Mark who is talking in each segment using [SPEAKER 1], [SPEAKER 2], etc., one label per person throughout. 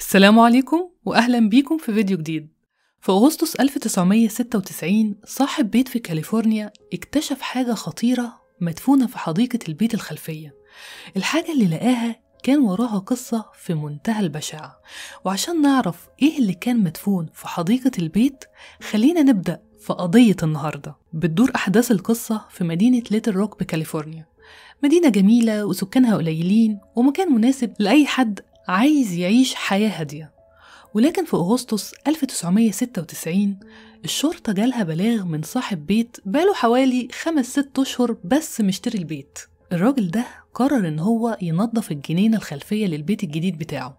[SPEAKER 1] السلام عليكم وأهلا بيكم في فيديو جديد في أغسطس 1996 صاحب بيت في كاليفورنيا اكتشف حاجة خطيرة مدفونة في حديقة البيت الخلفية الحاجة اللي لقاها كان وراها قصة في منتهى البشاعة وعشان نعرف إيه اللي كان مدفون في حديقة البيت خلينا نبدأ في قضية النهاردة بتدور أحداث القصة في مدينة ليتل روك بكاليفورنيا مدينة جميلة وسكانها قليلين ومكان مناسب لأي حد عايز يعيش حياة هادية ولكن في أغسطس 1996 الشرطة جالها بلاغ من صاحب بيت بقاله حوالي خمس ست أشهر بس مشتري البيت الراجل ده قرر إن هو ينظف الجنينة الخلفية للبيت الجديد بتاعه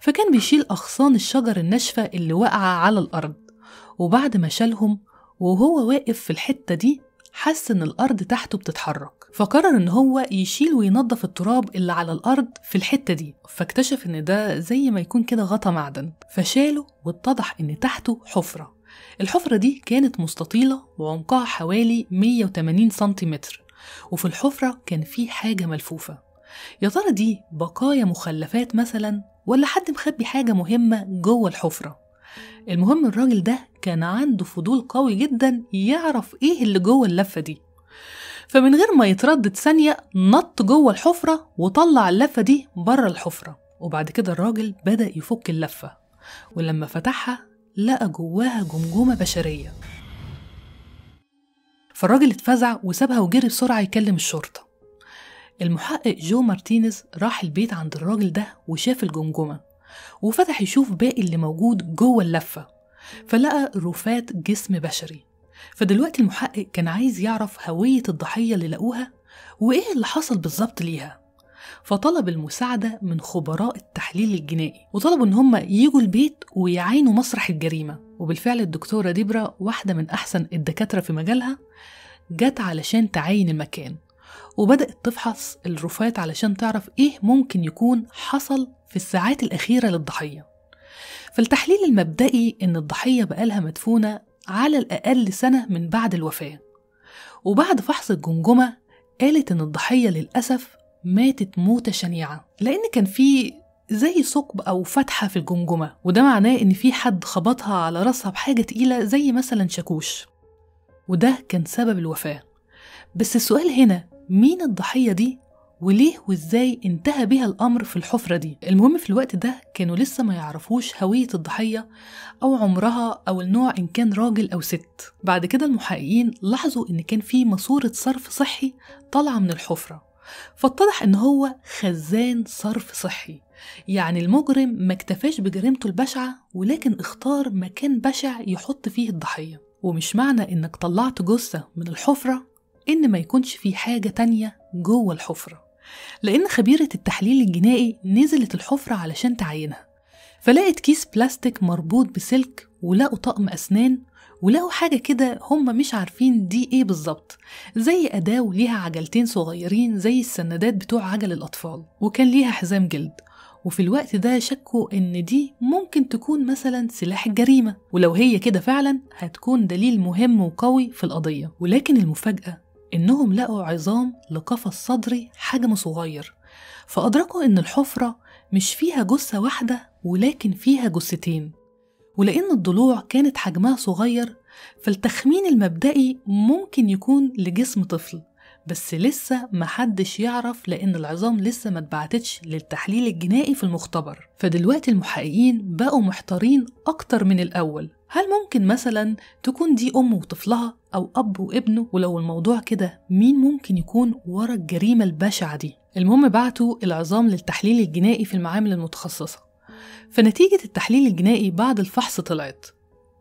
[SPEAKER 1] فكان بيشيل أغصان الشجر الناشفة اللي واقعة على الأرض وبعد ما شالهم وهو واقف في الحتة دي حس إن الأرض تحته بتتحرك فقرر إن هو يشيل وينظف التراب اللي على الأرض في الحتة دي فاكتشف إن ده زي ما يكون كده غطا معدن فشاله واتضح إن تحته حفرة الحفرة دي كانت مستطيلة وعمقها حوالي 180 سنتيمتر وفي الحفرة كان في حاجة ملفوفة يا ترى دي بقايا مخلفات مثلا ولا حد مخبي حاجة مهمة جوه الحفرة المهم الراجل ده كان عنده فضول قوي جدا يعرف ايه اللي جوه اللفة دي فمن غير ما يتردد ثانية نط جوه الحفرة وطلع اللفة دي بره الحفرة وبعد كده الراجل بدأ يفك اللفة ولما فتحها لقى جواها جمجمة بشرية فالراجل اتفزع وسابها وجري بسرعة يكلم الشرطة المحقق جو مارتينيز راح البيت عند الراجل ده وشاف الجمجمة وفتح يشوف باقي اللي موجود جوه اللفة فلقى رفات جسم بشري فدلوقتي المحقق كان عايز يعرف هوية الضحية اللي لقوها وإيه اللي حصل بالظبط ليها فطلب المساعدة من خبراء التحليل الجنائي وطلبوا إن هم يجوا البيت ويعينوا مسرح الجريمة وبالفعل الدكتورة ديبرا واحدة من أحسن الدكاترة في مجالها جت علشان تعاين المكان وبدأت تفحص الرفات علشان تعرف إيه ممكن يكون حصل في الساعات الأخيرة للضحية فالتحليل المبدئي إن الضحية بقالها مدفونة على الأقل سنة من بعد الوفاة وبعد فحص الجمجمة قالت إن الضحية للأسف ماتت موتة شنيعة لأن كان في زي ثقب أو فتحة في الجمجمة وده معناه إن في حد خبطها على راسها بحاجة تقيلة زي مثلا شاكوش وده كان سبب الوفاة بس السؤال هنا مين الضحية دي وليه وازاي انتهى بها الامر في الحفره دي المهم في الوقت ده كانوا لسه ما يعرفوش هويه الضحيه او عمرها او النوع ان كان راجل او ست بعد كده المحققين لاحظوا ان كان في ماسوره صرف صحي طالعه من الحفره فاتضح ان هو خزان صرف صحي يعني المجرم ما اكتفاش بجريمته البشعه ولكن اختار مكان بشع يحط فيه الضحيه ومش معنى انك طلعت جثه من الحفره ان ما يكونش في حاجه تانيه جوه الحفره لأن خبيرة التحليل الجنائي نزلت الحفرة علشان تعينها فلقت كيس بلاستيك مربوط بسلك ولقوا طقم أسنان ولقوا حاجة كده هما مش عارفين دي ايه بالظبط زي أداة وليها عجلتين صغيرين زي السندات بتوع عجل الأطفال وكان ليها حزام جلد وفي الوقت ده شكوا إن دي ممكن تكون مثلا سلاح الجريمة ولو هي كده فعلا هتكون دليل مهم وقوي في القضية ولكن المفاجأة إنهم لقوا عظام لقفص صدري حجم صغير فأدركوا إن الحفرة مش فيها جثة واحدة ولكن فيها جثتين ولأن الضلوع كانت حجمها صغير فالتخمين المبدئي ممكن يكون لجسم طفل بس لسه محدش يعرف لأن العظام لسه ما اتبعتتش للتحليل الجنائي في المختبر فدلوقتي المحققين بقوا محتارين أكتر من الأول هل ممكن مثلا تكون دي أم وطفلها أو أب وابنه ولو الموضوع كده مين ممكن يكون ورا الجريمة البشعة دي المهم بعتوا العظام للتحليل الجنائي في المعامل المتخصصة فنتيجة التحليل الجنائي بعد الفحص طلعت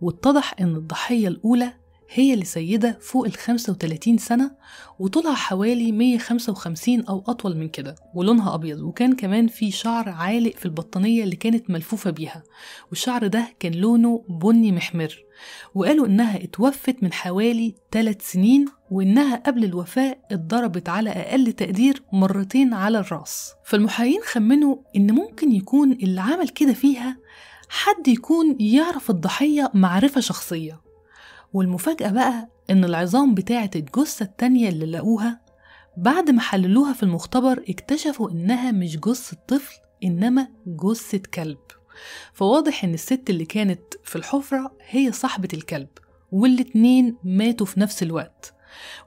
[SPEAKER 1] واتضح إن الضحية الأولى هي لسيدة فوق ال 35 سنة وطولها حوالي 155 أو أطول من كده ولونها أبيض وكان كمان في شعر عالق في البطانية اللي كانت ملفوفة بيها والشعر ده كان لونه بني محمر وقالوا إنها اتوفت من حوالي 3 سنين وإنها قبل الوفاة اتضربت على أقل تقدير مرتين على الرأس فالمحايين خمنوا إن ممكن يكون اللي عمل كده فيها حد يكون يعرف الضحية معرفة شخصية والمفاجأة بقى إن العظام بتاعة الجثة التانية اللي لقوها بعد ما حللوها في المختبر اكتشفوا إنها مش جثة طفل إنما جثة كلب فواضح إن الست اللي كانت في الحفرة هي صاحبة الكلب والاتنين ماتوا في نفس الوقت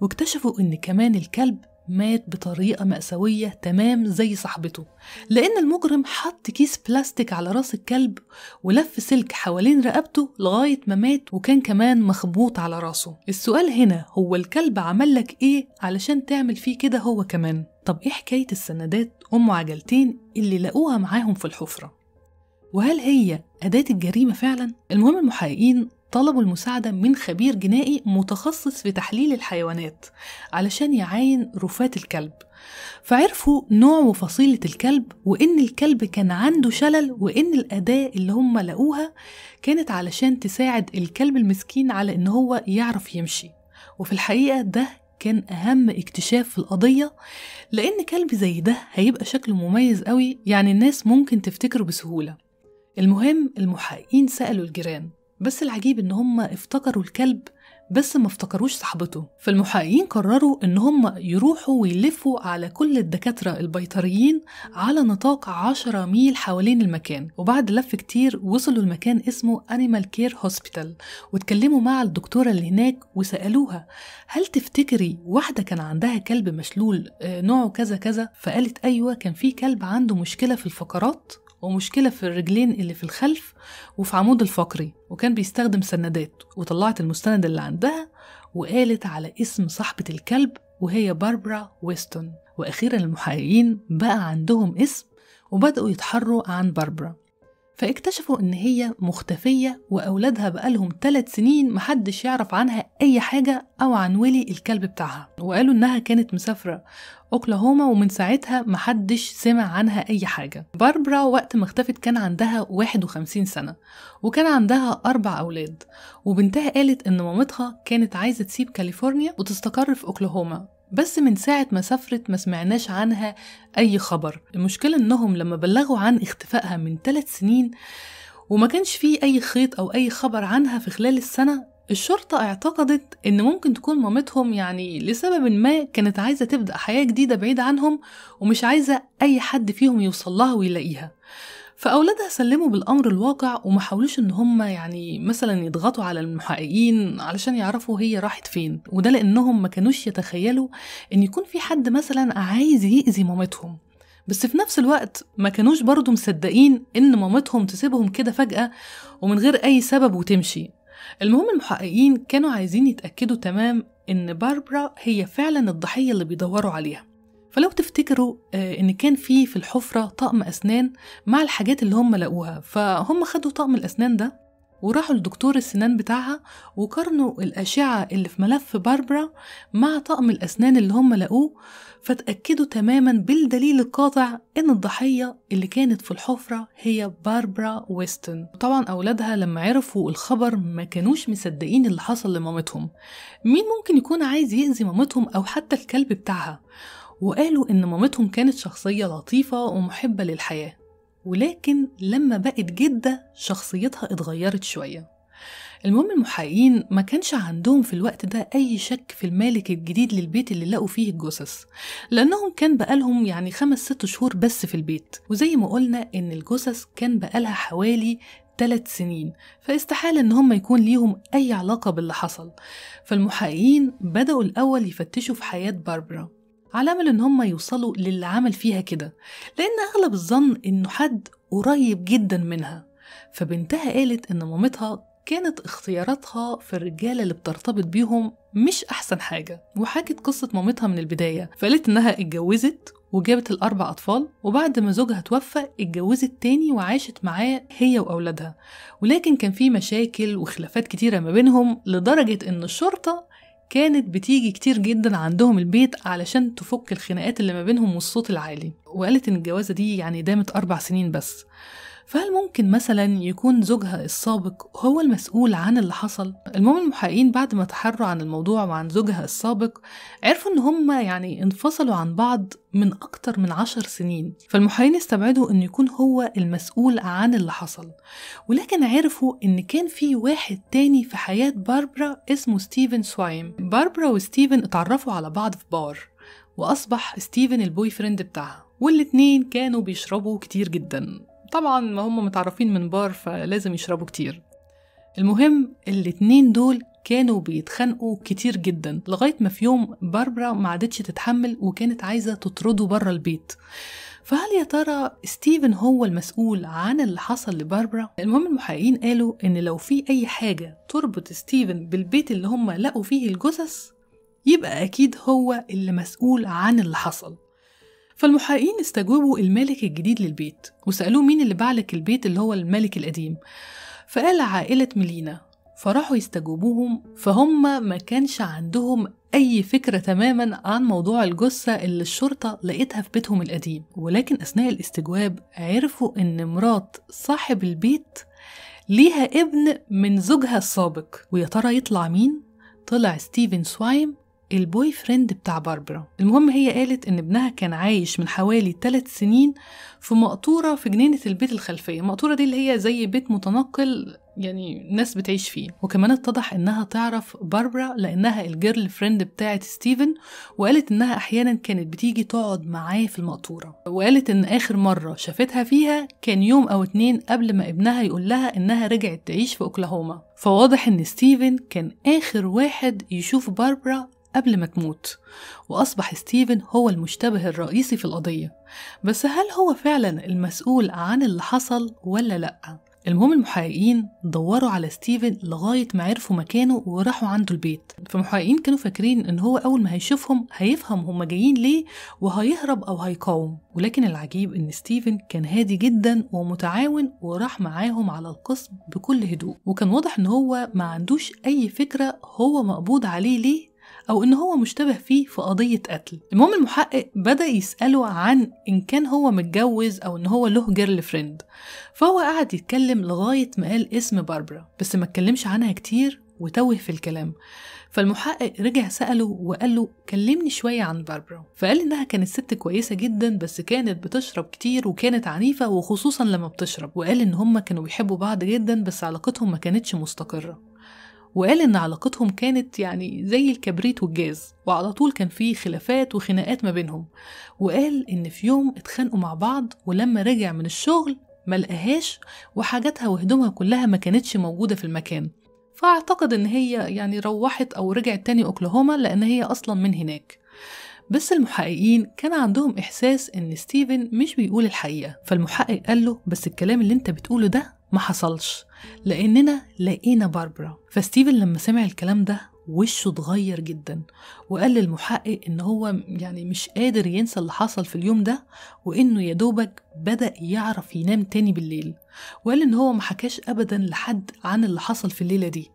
[SPEAKER 1] واكتشفوا إن كمان الكلب مات بطريقة مأساوية تمام زي صاحبته لأن المجرم حط كيس بلاستيك على راس الكلب ولف سلك حوالين رقبته لغاية ما مات وكان كمان مخبوط على راسه السؤال هنا هو الكلب عمل لك إيه علشان تعمل فيه كده هو كمان طب إيه حكاية السندات أم عجلتين اللي لقوها معاهم في الحفرة وهل هي أداة الجريمة فعلا؟ المهم المحققين طلبوا المساعدة من خبير جنائي متخصص في تحليل الحيوانات علشان يعاين رفات الكلب فعرفوا نوع وفصيلة الكلب وإن الكلب كان عنده شلل وإن الأداة اللي هم لقوها كانت علشان تساعد الكلب المسكين على إن هو يعرف يمشي وفي الحقيقة ده كان أهم اكتشاف في القضية لأن كلب زي ده هيبقى شكله مميز قوي يعني الناس ممكن تفتكره بسهولة المهم المحققين سألوا الجيران بس العجيب إن هم افتكروا الكلب بس ما افتكروش صاحبته فالمحققين قرروا ان هم يروحوا ويلفوا على كل الدكاترة البيطريين على نطاق 10 ميل حوالين المكان وبعد لف كتير وصلوا لمكان اسمه أنيمال كير هوسبيتال واتكلموا مع الدكتورة اللي هناك وسألوها هل تفتكري واحدة كان عندها كلب مشلول آه، نوعه كذا كذا فقالت أيوة كان في كلب عنده مشكلة في الفقرات ومشكلة في الرجلين اللي في الخلف وفي عمود الفقري وكان بيستخدم سندات وطلعت المستند اللي عندها وقالت على اسم صاحبة الكلب وهي باربرا ويستون وأخيرا المحققين بقى عندهم اسم وبدأوا يتحروا عن باربرا فاكتشفوا إن هي مختفية وأولادها بقالهم ثلاث سنين محدش يعرف عنها أي حاجة أو عن ويلي الكلب بتاعها وقالوا إنها كانت مسافرة أوكلاهوما ومن ساعتها محدش سمع عنها أي حاجة باربرا وقت ما اختفت كان عندها 51 سنة وكان عندها أربع أولاد وبنتها قالت إن مامتها كانت عايزة تسيب كاليفورنيا وتستقر في أوكلاهوما بس من ساعة ما سافرت ما سمعناش عنها أي خبر المشكلة إنهم لما بلغوا عن اختفائها من ثلاث سنين وما كانش فيه أي خيط أو أي خبر عنها في خلال السنة الشرطة اعتقدت إن ممكن تكون مامتهم يعني لسبب ما كانت عايزة تبدأ حياة جديدة بعيدة عنهم ومش عايزة أي حد فيهم يوصلها ويلاقيها فأولادها سلموا بالأمر الواقع ومحاولوش إن هم يعني مثلا يضغطوا على المحققين علشان يعرفوا هي راحت فين وده لأنهم ما كانوش يتخيلوا إن يكون في حد مثلا عايز يأذي مامتهم بس في نفس الوقت ما كانوش برضه مصدقين إن مامتهم تسيبهم كده فجأة ومن غير أي سبب وتمشي المهم المحققين كانوا عايزين يتأكدوا تمام إن باربرا هي فعلا الضحية اللي بيدوروا عليها فلو تفتكروا آه، ان كان في في الحفره طقم اسنان مع الحاجات اللي هم لقوها فهم خدوا طقم الاسنان ده وراحوا لدكتور السنان بتاعها وقارنوا الأشعة اللي في ملف باربرا مع طقم الأسنان اللي هم لقوه فتأكدوا تماما بالدليل القاطع إن الضحية اللي كانت في الحفرة هي باربرا ويستون طبعا أولادها لما عرفوا الخبر ما كانوش مصدقين اللي حصل لمامتهم مين ممكن يكون عايز يأذي مامتهم أو حتى الكلب بتاعها وقالوا إن مامتهم كانت شخصية لطيفة ومحبة للحياة ولكن لما بقت جدة شخصيتها اتغيرت شوية المهم المحققين ما كانش عندهم في الوقت ده أي شك في المالك الجديد للبيت اللي لقوا فيه الجثث لأنهم كان بقالهم يعني خمس ست شهور بس في البيت وزي ما قلنا إن الجثث كان بقالها حوالي ثلاث سنين فاستحالة إن هم يكون ليهم أي علاقة باللي حصل فالمحققين بدأوا الأول يفتشوا في حياة باربرا على امل ان هم يوصلوا للي عمل فيها كده لان اغلب الظن انه حد قريب جدا منها فبنتها قالت ان مامتها كانت اختياراتها في الرجاله اللي بترتبط بيهم مش احسن حاجه وحكت قصه مامتها من البدايه فقالت انها اتجوزت وجابت الأربع أطفال وبعد ما زوجها توفى اتجوزت تاني وعاشت معاه هي وأولادها ولكن كان في مشاكل وخلافات كتيرة ما بينهم لدرجة إن الشرطة كانت بتيجي كتير جدا عندهم البيت علشان تفك الخناقات اللي ما بينهم والصوت العالي وقالت إن الجوازة دي يعني دامت أربع سنين بس فهل ممكن مثلا يكون زوجها السابق هو المسؤول عن اللي حصل؟ المهم المحققين بعد ما تحروا عن الموضوع وعن زوجها السابق عرفوا ان هما يعني انفصلوا عن بعض من أكتر من عشر سنين فالمحققين استبعدوا أن يكون هو المسؤول عن اللي حصل ولكن عرفوا أن كان في واحد تاني في حياة باربرا اسمه ستيفن سوايم باربرا وستيفن اتعرفوا على بعض في بار وأصبح ستيفن البوي فريند بتاعها والاتنين كانوا بيشربوا كتير جدا طبعا ما هم متعرفين من بار فلازم يشربوا كتير المهم الاتنين دول كانوا بيتخانقوا كتير جدا لغاية ما في يوم باربرا ما عادتش تتحمل وكانت عايزة تطرده بره البيت فهل يا ترى ستيفن هو المسؤول عن اللي حصل لباربرا؟ المهم المحققين قالوا إن لو في أي حاجة تربط ستيفن بالبيت اللي هم لقوا فيه الجثث يبقى أكيد هو اللي مسؤول عن اللي حصل فالمحققين استجوبوا المالك الجديد للبيت وسألوه مين اللي بعلك البيت اللي هو الملك القديم فقال عائلة ميلينا فراحوا يستجوبوهم فهم ما كانش عندهم أي فكرة تماما عن موضوع الجثة اللي الشرطة لقيتها في بيتهم القديم ولكن أثناء الاستجواب عرفوا إن مرات صاحب البيت ليها ابن من زوجها السابق ويا ترى يطلع مين؟ طلع ستيفن سوايم البوي فريند بتاع باربرا المهم هي قالت ان ابنها كان عايش من حوالي 3 سنين في مقطورة في جنينة البيت الخلفية المقطورة دي اللي هي زي بيت متنقل يعني ناس بتعيش فيه وكمان اتضح انها تعرف باربرا لانها الجيرل فريند بتاعه ستيفن وقالت انها احيانا كانت بتيجي تقعد معاه في المقطوره وقالت ان اخر مره شافتها فيها كان يوم او اتنين قبل ما ابنها يقول لها انها رجعت تعيش في اوكلاهوما فواضح ان ستيفن كان اخر واحد يشوف باربرا قبل ما تموت وأصبح ستيفن هو المشتبه الرئيسي في القضية بس هل هو فعلا المسؤول عن اللي حصل ولا لأ؟ المهم المحققين دوروا على ستيفن لغاية ما عرفوا مكانه وراحوا عنده البيت فمحققين كانوا فاكرين ان هو اول ما هيشوفهم هيفهم هما جايين ليه وهيهرب او هيقاوم ولكن العجيب ان ستيفن كان هادي جدا ومتعاون وراح معاهم على القسم بكل هدوء وكان واضح ان هو ما عندوش اي فكرة هو مقبوض عليه ليه أو إن هو مشتبه فيه في قضية قتل المهم المحقق بدأ يسأله عن إن كان هو متجوز أو إن هو له جيرل فريند فهو قعد يتكلم لغاية ما قال اسم باربرا بس ما اتكلمش عنها كتير وتوه في الكلام فالمحقق رجع سأله وقال له كلمني شوية عن باربرا فقال إنها كانت ست كويسة جدا بس كانت بتشرب كتير وكانت عنيفة وخصوصا لما بتشرب وقال إن هما كانوا بيحبوا بعض جدا بس علاقتهم ما كانتش مستقرة وقال إن علاقتهم كانت يعني زي الكبريت والجاز وعلى طول كان في خلافات وخناقات ما بينهم وقال إن في يوم اتخانقوا مع بعض ولما رجع من الشغل ملقاهاش وحاجاتها وهدومها كلها ما كانتش موجودة في المكان فأعتقد إن هي يعني روحت أو رجعت تاني أوكلاهوما لأن هي أصلا من هناك بس المحققين كان عندهم إحساس إن ستيفن مش بيقول الحقيقة فالمحقق قال له بس الكلام اللي أنت بتقوله ده ما حصلش لأننا لقينا باربرا فستيفن لما سمع الكلام ده وشه اتغير جدا وقال للمحقق ان هو يعني مش قادر ينسى اللي حصل في اليوم ده وانه يا دوبك بدا يعرف ينام تاني بالليل وقال ان هو ما حكاش ابدا لحد عن اللي حصل في الليله دي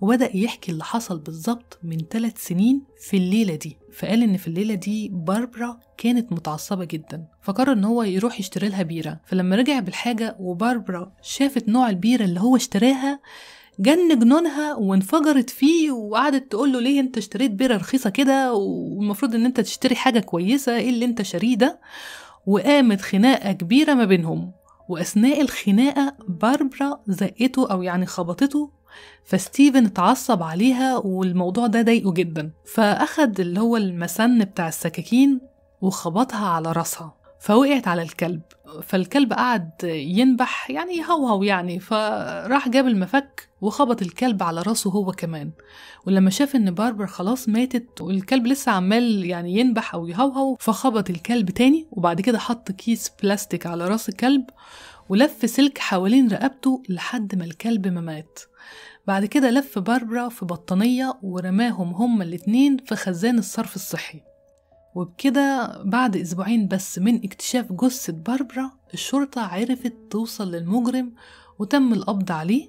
[SPEAKER 1] وبدأ يحكي اللي حصل بالظبط من ثلاث سنين في الليلة دي فقال إن في الليلة دي باربرا كانت متعصبة جدا فقرر إن هو يروح يشتري لها بيرة فلما رجع بالحاجة وباربرا شافت نوع البيرة اللي هو اشتراها جن جنونها وانفجرت فيه وقعدت تقول له ليه انت اشتريت بيره رخيصه كده والمفروض ان انت تشتري حاجه كويسه ايه اللي انت شاريه ده وقامت خناقه كبيره ما بينهم واثناء الخناقه باربرا زقته او يعني خبطته فستيفن اتعصب عليها والموضوع ده ضايقه جدا فأخد اللي هو المسن بتاع السكاكين وخبطها على راسها فوقعت على الكلب فالكلب قعد ينبح يعني يهوهو يعني فراح جاب المفك وخبط الكلب على راسه هو كمان ولما شاف ان باربر خلاص ماتت والكلب لسه عمال يعني ينبح او يهوهو فخبط الكلب تاني وبعد كده حط كيس بلاستيك على راس الكلب ولف سلك حوالين رقبته لحد ما الكلب ما مات بعد كده لف باربرا في بطانية ورماهم هما الاتنين في خزان الصرف الصحي وبكده بعد أسبوعين بس من اكتشاف جثة باربرا الشرطة عرفت توصل للمجرم وتم القبض عليه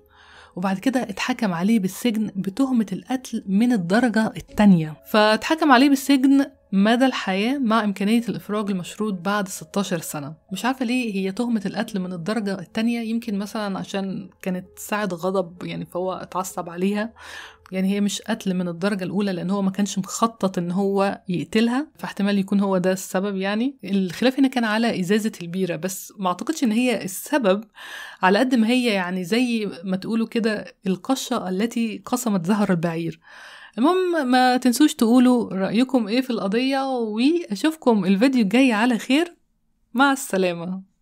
[SPEAKER 1] وبعد كده اتحكم عليه بالسجن بتهمة القتل من الدرجة التانية فاتحكم عليه بالسجن مدى الحياة مع إمكانية الإفراج المشروط بعد 16 سنة مش عارفة ليه هي تهمة القتل من الدرجة التانية يمكن مثلا عشان كانت ساعة غضب يعني فهو اتعصب عليها يعني هي مش قتل من الدرجة الأولى لأن هو ما كانش مخطط إن هو يقتلها فاحتمال يكون هو ده السبب يعني الخلاف هنا كان على إزازة البيرة بس ما أعتقدش إن هي السبب على قد ما هي يعني زي ما تقولوا كده القشة التي قصمت زهر البعير المهم ما تنسوش تقولوا رأيكم ايه في القضية واشوفكم الفيديو الجاي على خير مع السلامة